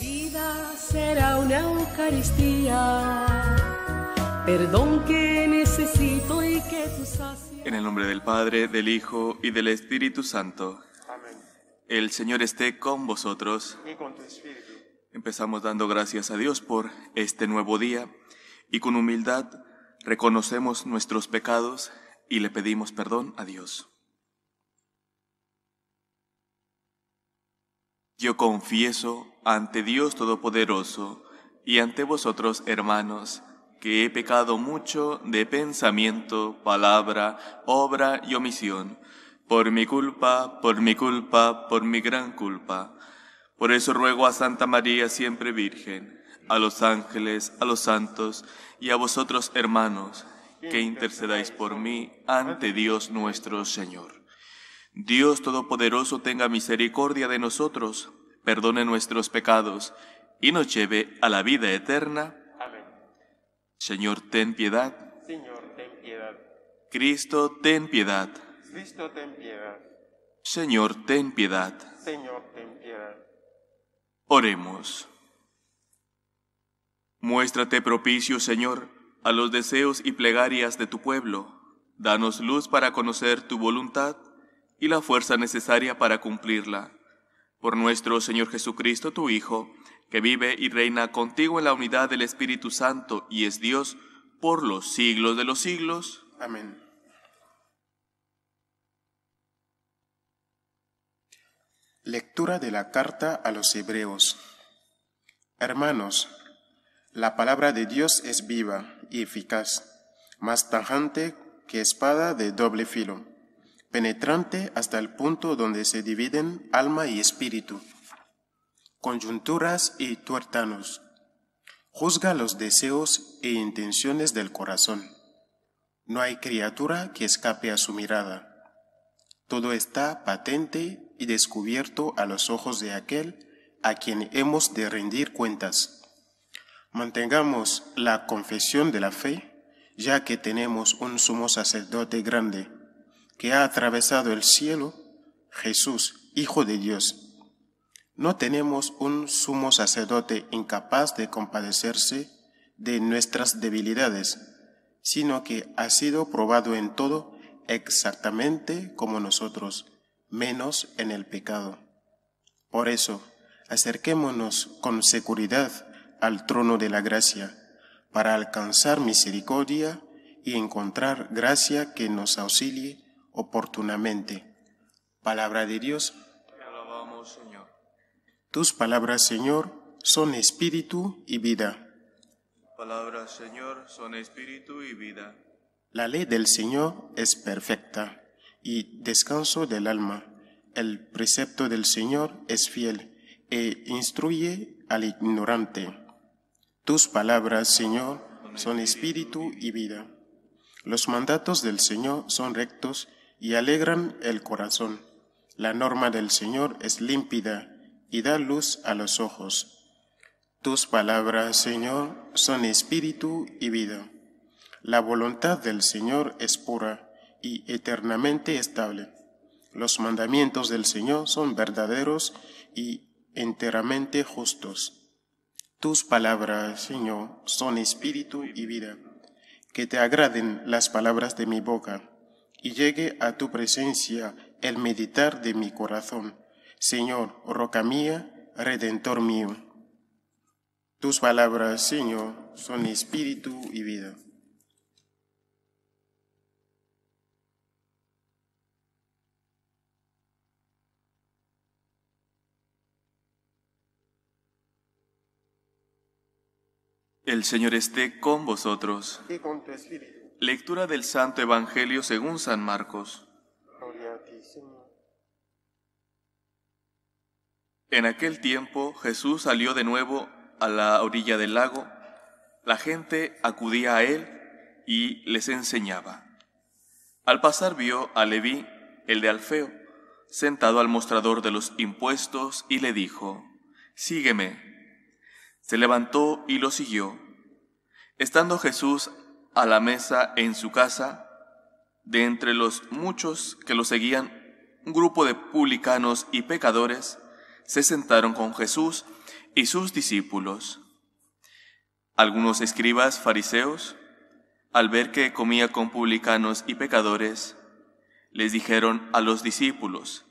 vida será una Eucaristía, perdón que necesito y que tú En el nombre del Padre, del Hijo y del Espíritu Santo. Amén. El Señor esté con vosotros. Y con tu espíritu. Empezamos dando gracias a Dios por este nuevo día y con humildad reconocemos nuestros pecados y le pedimos perdón a Dios. Yo confieso ante Dios Todopoderoso y ante vosotros, hermanos, que he pecado mucho de pensamiento, palabra, obra y omisión, por mi culpa, por mi culpa, por mi gran culpa. Por eso ruego a Santa María siempre Virgen, a los ángeles, a los santos y a vosotros, hermanos, que intercedáis por mí ante Dios nuestro Señor. Dios Todopoderoso tenga misericordia de nosotros perdone nuestros pecados y nos lleve a la vida eterna. Amén. Señor, ten piedad. Señor, ten piedad. Cristo, ten piedad. Cristo, ten piedad. Señor, ten piedad. Señor, ten piedad. Oremos. Muéstrate propicio, Señor, a los deseos y plegarias de tu pueblo. Danos luz para conocer tu voluntad y la fuerza necesaria para cumplirla por nuestro Señor Jesucristo, tu Hijo, que vive y reina contigo en la unidad del Espíritu Santo y es Dios por los siglos de los siglos. Amén. Lectura de la carta a los Hebreos Hermanos, la palabra de Dios es viva y eficaz, más tajante que espada de doble filo penetrante hasta el punto donde se dividen alma y espíritu, conjunturas y tuertanos. Juzga los deseos e intenciones del corazón. No hay criatura que escape a su mirada. Todo está patente y descubierto a los ojos de aquel a quien hemos de rendir cuentas. Mantengamos la confesión de la fe, ya que tenemos un sumo sacerdote grande que ha atravesado el cielo, Jesús, Hijo de Dios. No tenemos un sumo sacerdote incapaz de compadecerse de nuestras debilidades, sino que ha sido probado en todo exactamente como nosotros, menos en el pecado. Por eso, acerquémonos con seguridad al trono de la gracia, para alcanzar misericordia y encontrar gracia que nos auxilie oportunamente. Palabra de Dios. Te alabamos, Señor. Tus palabras, Señor, son espíritu y vida. Palabras, Señor, son espíritu y vida. La ley del Señor es perfecta y descanso del alma. El precepto del Señor es fiel e instruye al ignorante. Tus palabras, Señor, son espíritu y vida. Los mandatos del Señor son rectos y alegran el corazón. La norma del Señor es límpida y da luz a los ojos. Tus palabras, Señor, son espíritu y vida. La voluntad del Señor es pura y eternamente estable. Los mandamientos del Señor son verdaderos y enteramente justos. Tus palabras, Señor, son espíritu y vida. Que te agraden las palabras de mi boca y llegue a tu presencia el meditar de mi corazón. Señor, roca mía, redentor mío. Tus palabras, Señor, son espíritu y vida. El Señor esté con vosotros. Y Lectura del Santo Evangelio según San Marcos. Gloria a ti, Señor. En aquel tiempo Jesús salió de nuevo a la orilla del lago. La gente acudía a él y les enseñaba. Al pasar vio a Leví, el de Alfeo, sentado al mostrador de los impuestos y le dijo, Sígueme. Se levantó y lo siguió. Estando Jesús a la mesa en su casa, de entre los muchos que lo seguían, un grupo de publicanos y pecadores se sentaron con Jesús y sus discípulos. Algunos escribas fariseos, al ver que comía con publicanos y pecadores, les dijeron a los discípulos,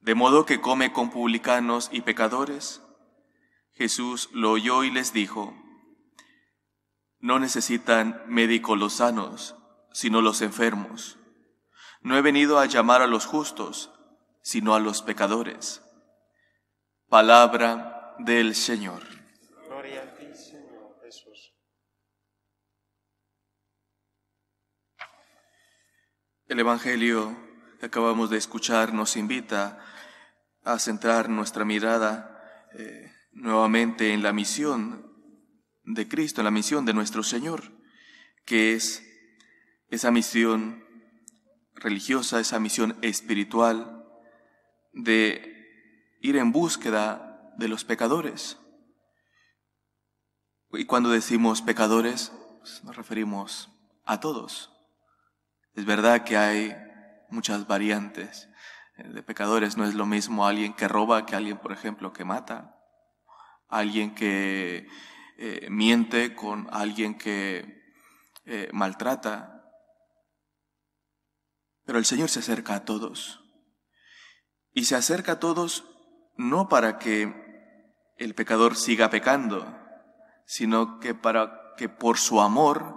de modo que come con publicanos y pecadores. Jesús lo oyó y les dijo, no necesitan médicos los sanos, sino los enfermos. No he venido a llamar a los justos, sino a los pecadores. Palabra del Señor. Gloria a Señor Jesús. El Evangelio que acabamos de escuchar nos invita a centrar nuestra mirada eh, nuevamente en la misión de Cristo, la misión de nuestro Señor, que es esa misión religiosa, esa misión espiritual de ir en búsqueda de los pecadores. Y cuando decimos pecadores, pues, nos referimos a todos. Es verdad que hay muchas variantes de pecadores. No es lo mismo alguien que roba que alguien, por ejemplo, que mata. Alguien que eh, miente, con alguien que eh, maltrata. Pero el Señor se acerca a todos. Y se acerca a todos no para que el pecador siga pecando, sino que para que por su amor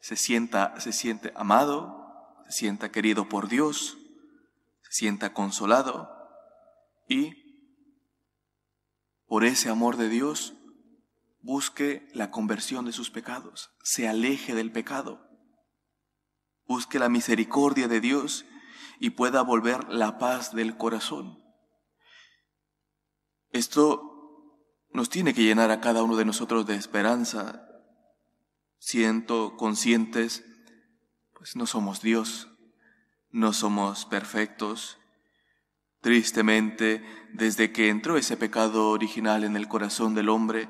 se sienta, se siente amado, se sienta querido por Dios, se sienta consolado y por ese amor de Dios busque la conversión de sus pecados, se aleje del pecado, busque la misericordia de Dios y pueda volver la paz del corazón. Esto nos tiene que llenar a cada uno de nosotros de esperanza. Siento conscientes, pues no somos Dios, no somos perfectos. Tristemente, desde que entró ese pecado original en el corazón del hombre,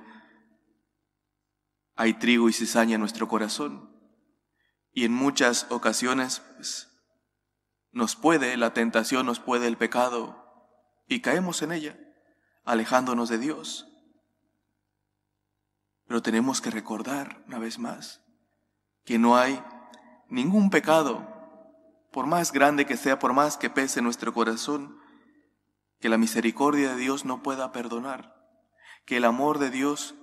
hay trigo y cizaña en nuestro corazón. Y en muchas ocasiones pues, nos puede la tentación, nos puede el pecado, y caemos en ella, alejándonos de Dios. Pero tenemos que recordar, una vez más, que no hay ningún pecado, por más grande que sea, por más que pese nuestro corazón, que la misericordia de Dios no pueda perdonar, que el amor de Dios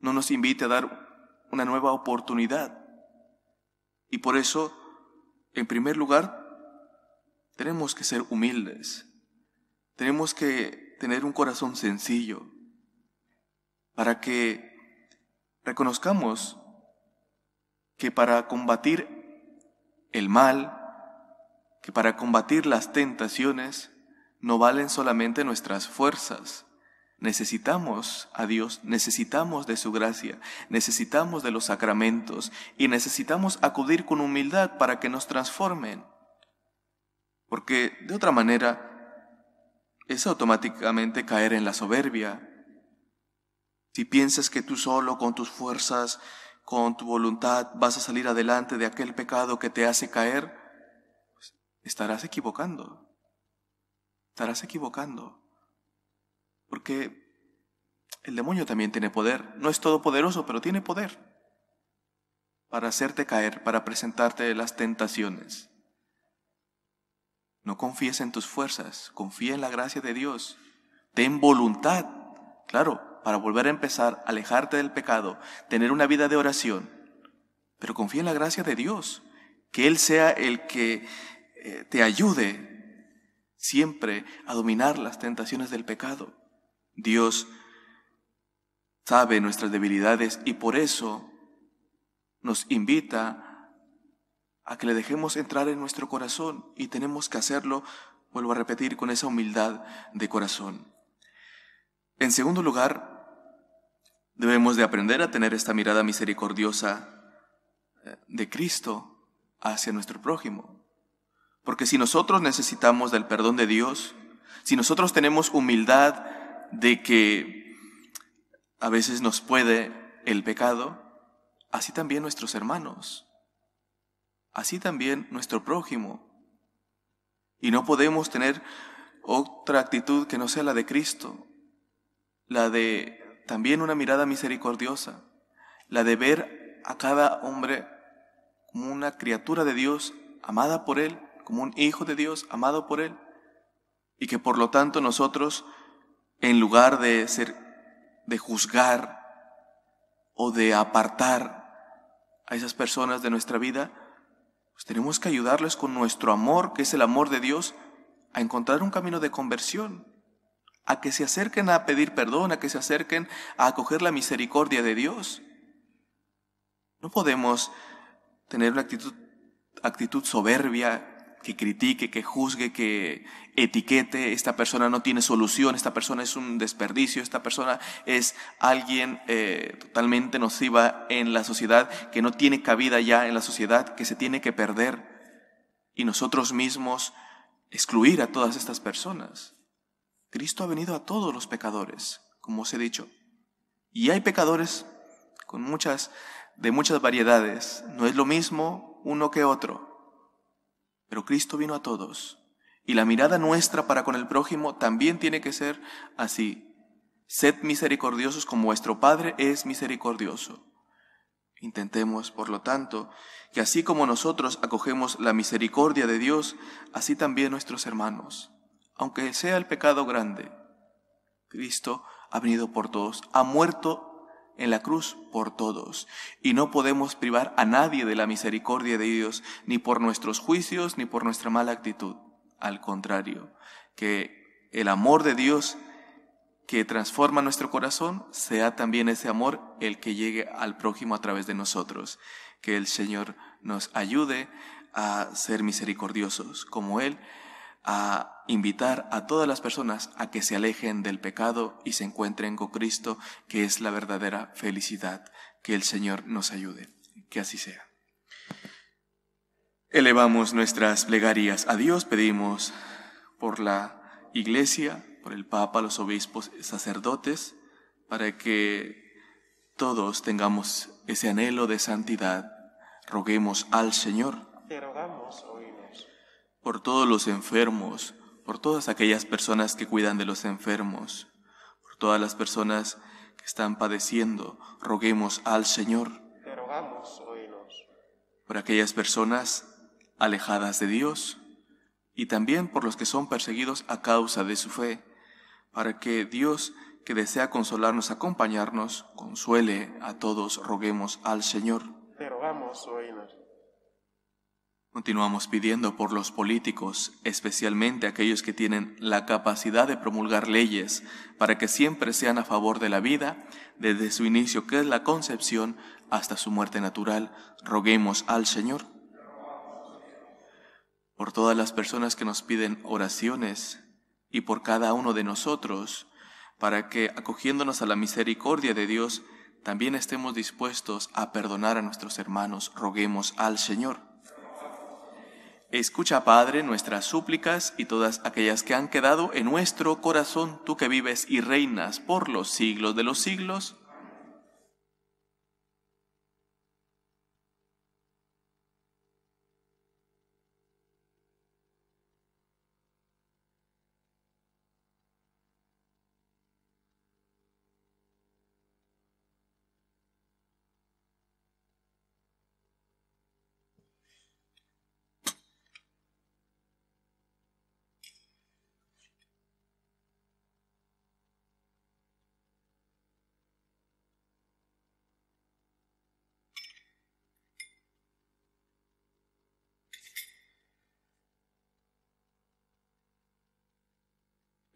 no nos invite a dar una nueva oportunidad. Y por eso, en primer lugar, tenemos que ser humildes, tenemos que tener un corazón sencillo para que reconozcamos que para combatir el mal, que para combatir las tentaciones, no valen solamente nuestras fuerzas, Necesitamos a Dios, necesitamos de su gracia, necesitamos de los sacramentos y necesitamos acudir con humildad para que nos transformen. Porque de otra manera es automáticamente caer en la soberbia. Si piensas que tú solo con tus fuerzas, con tu voluntad vas a salir adelante de aquel pecado que te hace caer, pues, estarás equivocando. Estarás equivocando. Porque el demonio también tiene poder. No es todopoderoso, pero tiene poder. Para hacerte caer, para presentarte las tentaciones. No confíes en tus fuerzas, confía en la gracia de Dios. Ten voluntad, claro, para volver a empezar, alejarte del pecado, tener una vida de oración. Pero confía en la gracia de Dios, que Él sea el que eh, te ayude siempre a dominar las tentaciones del pecado. Dios sabe nuestras debilidades y por eso nos invita a que le dejemos entrar en nuestro corazón y tenemos que hacerlo, vuelvo a repetir, con esa humildad de corazón. En segundo lugar, debemos de aprender a tener esta mirada misericordiosa eh, de Cristo hacia nuestro prójimo. Porque si nosotros necesitamos del perdón de Dios, si nosotros tenemos humildad de que a veces nos puede el pecado, así también nuestros hermanos, así también nuestro prójimo. Y no podemos tener otra actitud que no sea la de Cristo, la de también una mirada misericordiosa, la de ver a cada hombre como una criatura de Dios, amada por Él, como un hijo de Dios, amado por Él, y que por lo tanto nosotros en lugar de ser, de juzgar o de apartar a esas personas de nuestra vida, pues tenemos que ayudarles con nuestro amor, que es el amor de Dios, a encontrar un camino de conversión, a que se acerquen a pedir perdón, a que se acerquen a acoger la misericordia de Dios. No podemos tener una actitud, actitud soberbia que critique, que juzgue, que etiquete, esta persona no tiene solución, esta persona es un desperdicio, esta persona es alguien eh, totalmente nociva en la sociedad, que no tiene cabida ya en la sociedad, que se tiene que perder. Y nosotros mismos excluir a todas estas personas. Cristo ha venido a todos los pecadores, como os he dicho. Y hay pecadores con muchas, de muchas variedades. No es lo mismo uno que otro. Pero Cristo vino a todos. Y la mirada nuestra para con el prójimo también tiene que ser así. Sed misericordiosos como vuestro Padre es misericordioso. Intentemos, por lo tanto, que así como nosotros acogemos la misericordia de Dios, así también nuestros hermanos, aunque sea el pecado grande. Cristo ha venido por todos, ha muerto en la cruz por todos. Y no podemos privar a nadie de la misericordia de Dios, ni por nuestros juicios, ni por nuestra mala actitud. Al contrario, que el amor de Dios que transforma nuestro corazón sea también ese amor el que llegue al prójimo a través de nosotros. Que el Señor nos ayude a ser misericordiosos, como Él a invitar a todas las personas a que se alejen del pecado y se encuentren con Cristo, que es la verdadera felicidad. Que el Señor nos ayude. Que así sea. Elevamos nuestras plegarias a Dios, pedimos por la Iglesia, por el Papa, los obispos, sacerdotes, para que todos tengamos ese anhelo de santidad. Roguemos al Señor. Te rogamos, por todos los enfermos, por todas aquellas personas que cuidan de los enfermos, por todas las personas que están padeciendo, roguemos al Señor. Por aquellas personas alejadas de Dios y también por los que son perseguidos a causa de su fe, para que Dios que desea consolarnos, acompañarnos, consuele a todos, roguemos al Señor. Continuamos pidiendo por los políticos, especialmente aquellos que tienen la capacidad de promulgar leyes, para que siempre sean a favor de la vida, desde su inicio, que es la concepción, hasta su muerte natural. Roguemos al Señor. Por todas las personas que nos piden oraciones y por cada uno de nosotros, para que, acogiéndonos a la misericordia de Dios, también estemos dispuestos a perdonar a nuestros hermanos. Roguemos al Señor. Escucha, Padre, nuestras súplicas y todas aquellas que han quedado en nuestro corazón, tú que vives y reinas por los siglos de los siglos.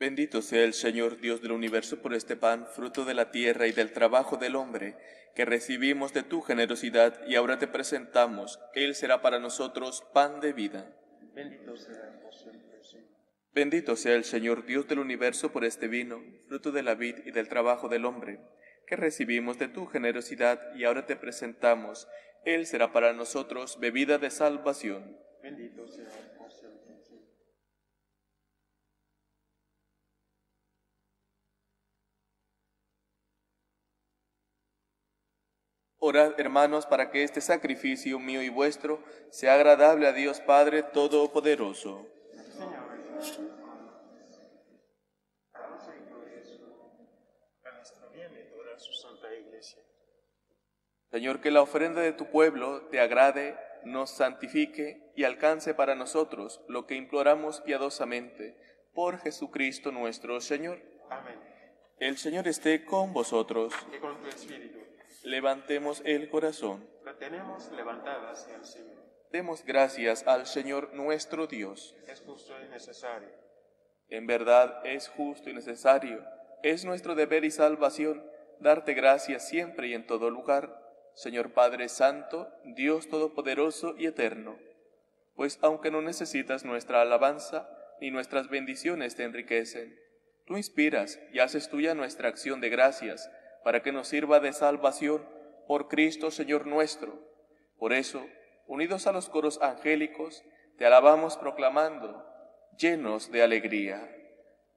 Bendito sea el Señor Dios del universo por este pan, fruto de la tierra y del trabajo del hombre, que recibimos de tu generosidad y ahora te presentamos. Él será para nosotros pan de vida. Bendito sea, Bendito sea el Señor Dios del universo por este vino, fruto de la vid y del trabajo del hombre, que recibimos de tu generosidad y ahora te presentamos. Él será para nosotros bebida de salvación. Bendito sea Orad, hermanos, para que este sacrificio mío y vuestro sea agradable a Dios Padre Todopoderoso. Señor, que la ofrenda de tu pueblo te agrade, nos santifique y alcance para nosotros lo que imploramos piadosamente por Jesucristo nuestro Señor. Amén. El Señor esté con vosotros. Y con tu espíritu. Levantemos el corazón. tenemos levantado hacia el Demos gracias al Señor nuestro Dios. Es justo y necesario. En verdad es justo y necesario. Es nuestro deber y salvación darte gracias siempre y en todo lugar, Señor Padre Santo, Dios Todopoderoso y Eterno. Pues aunque no necesitas nuestra alabanza, ni nuestras bendiciones te enriquecen, tú inspiras y haces tuya nuestra acción de gracias para que nos sirva de salvación por Cristo Señor nuestro. Por eso, unidos a los coros angélicos, te alabamos proclamando, llenos de alegría.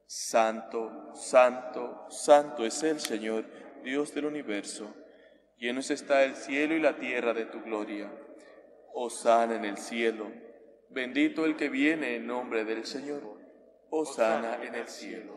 Santo, santo, santo es el Señor, Dios del universo. Llenos está el cielo y la tierra de tu gloria. Osana en el cielo. Bendito el que viene en nombre del Señor. Osana en el cielo.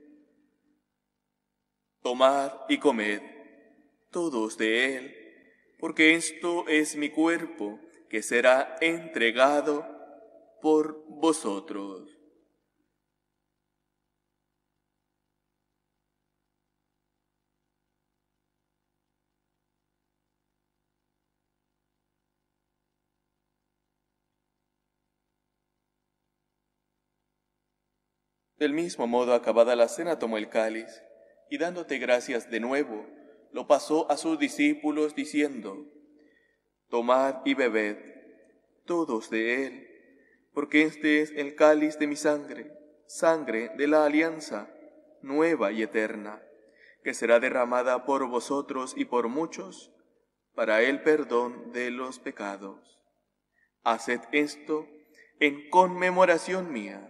Tomad y comed todos de él, porque esto es mi cuerpo que será entregado por vosotros. Del mismo modo, acabada la cena, tomó el cáliz y dándote gracias de nuevo, lo pasó a sus discípulos diciendo, Tomad y bebed todos de él, porque este es el cáliz de mi sangre, sangre de la alianza nueva y eterna, que será derramada por vosotros y por muchos para el perdón de los pecados. Haced esto en conmemoración mía.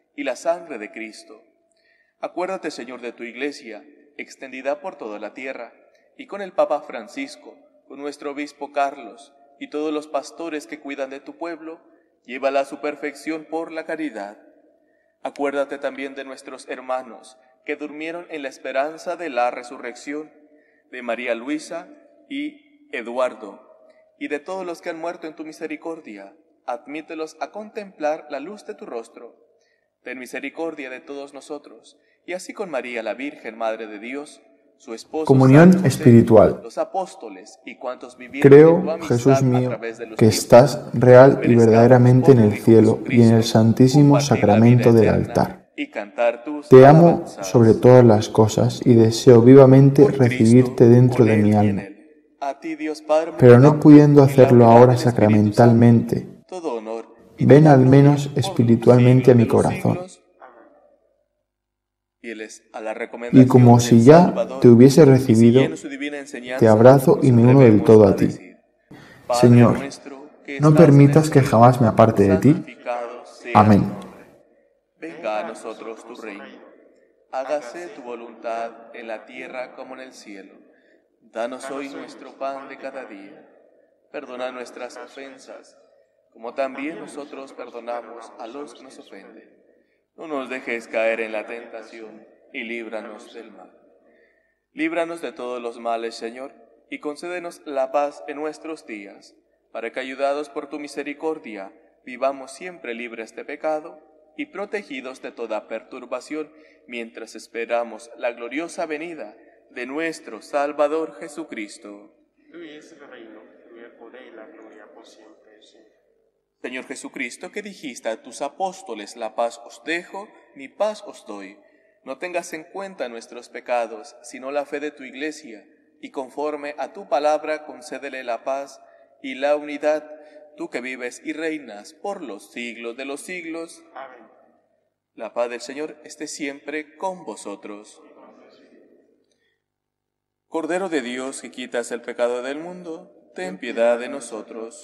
y la sangre de Cristo. Acuérdate, Señor, de tu iglesia, extendida por toda la tierra, y con el Papa Francisco, con nuestro obispo Carlos, y todos los pastores que cuidan de tu pueblo, llévala a su perfección por la caridad. Acuérdate también de nuestros hermanos que durmieron en la esperanza de la resurrección, de María Luisa y Eduardo, y de todos los que han muerto en tu misericordia, admítelos a contemplar la luz de tu rostro Ten misericordia de todos nosotros, y así con María la Virgen, Madre de Dios, su esposo. Comunión espiritual. Los apóstoles y cuantos Creo, Jesús mío, que estás real y verdaderamente en el cielo y en el santísimo sacramento del altar. Te amo sobre todas las cosas y deseo vivamente recibirte dentro de mi alma. Pero no pudiendo hacerlo ahora sacramentalmente, ven al menos espiritualmente a mi corazón. Y como si ya te hubiese recibido, te abrazo y me uno del todo a ti. Señor, no permitas que jamás me aparte de ti. Amén. Venga a nosotros tu reino. Hágase tu voluntad en la tierra como en el cielo. Danos hoy nuestro pan de cada día. Perdona nuestras ofensas como también nosotros perdonamos a los que nos ofenden. No nos dejes caer en la tentación y líbranos del mal. Líbranos de todos los males, Señor, y concédenos la paz en nuestros días, para que ayudados por tu misericordia vivamos siempre libres de pecado y protegidos de toda perturbación, mientras esperamos la gloriosa venida de nuestro Salvador Jesucristo. Tú es el reino, el poder y la gloria por siempre. Señor Jesucristo, que dijiste a tus apóstoles, la paz os dejo, mi paz os doy. No tengas en cuenta nuestros pecados, sino la fe de tu iglesia, y conforme a tu palabra concédele la paz y la unidad, tú que vives y reinas por los siglos de los siglos. Amén. La paz del Señor esté siempre con vosotros. Cordero de Dios que quitas el pecado del mundo, ten piedad de nosotros.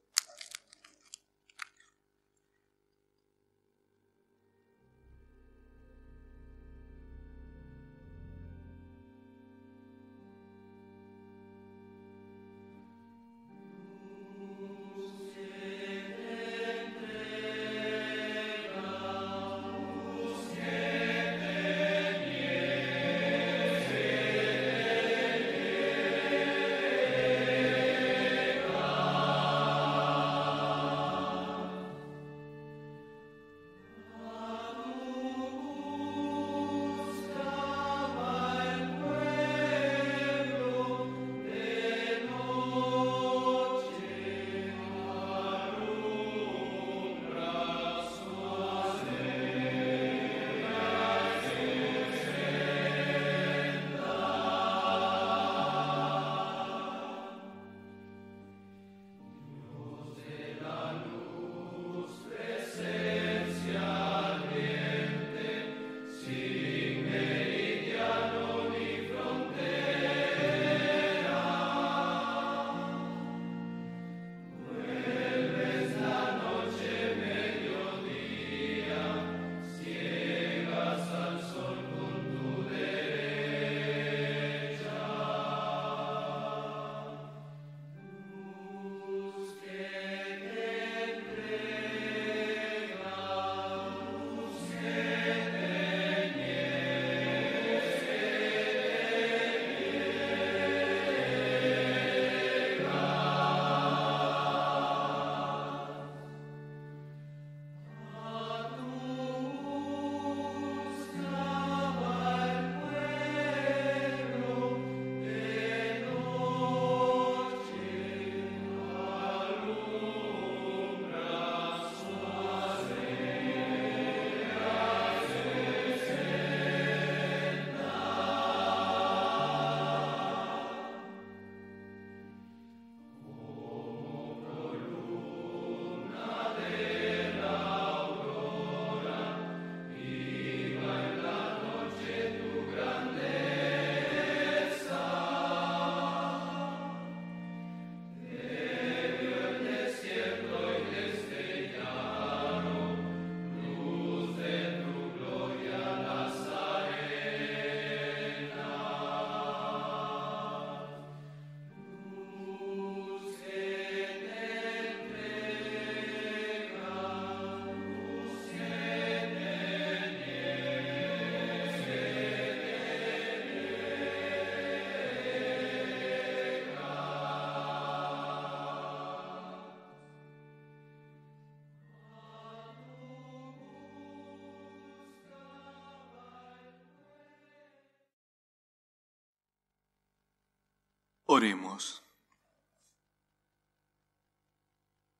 Oremos.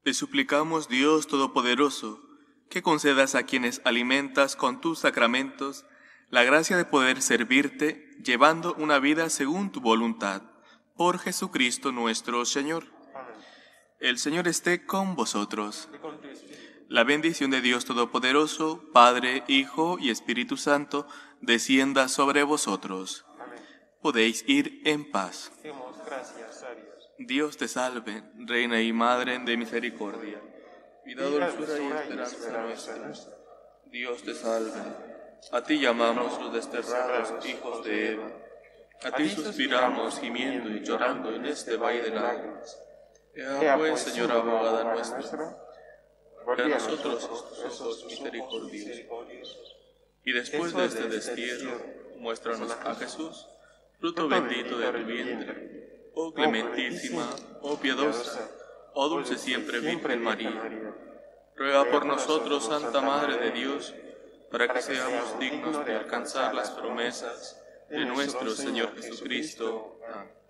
Te suplicamos, Dios Todopoderoso, que concedas a quienes alimentas con tus sacramentos la gracia de poder servirte llevando una vida según tu voluntad, por Jesucristo nuestro Señor. El Señor esté con vosotros. la bendición de Dios Todopoderoso, Padre, Hijo y Espíritu Santo, descienda sobre vosotros podéis ir en paz. Dios. te salve, Reina y Madre de misericordia, vida, dulzura y esperanza nuestra. Dios te salve. A ti llamamos los desterrados hijos de Eva. A ti suspiramos gimiendo y llorando en este valle este de lágrimas. Ea pues, pues, Señora abogada nuestra, que nosotros esos misericordiosos. Y después de este destierro, muéstranos a Jesús fruto bendito de tu vientre. Oh, oh clementísima, oh piadosa, oh, oh dulce siempre Virgen María. Ruega por nosotros, Santa Madre de Dios, para que seamos dignos de alcanzar las promesas de nuestro Señor Jesucristo. Amén.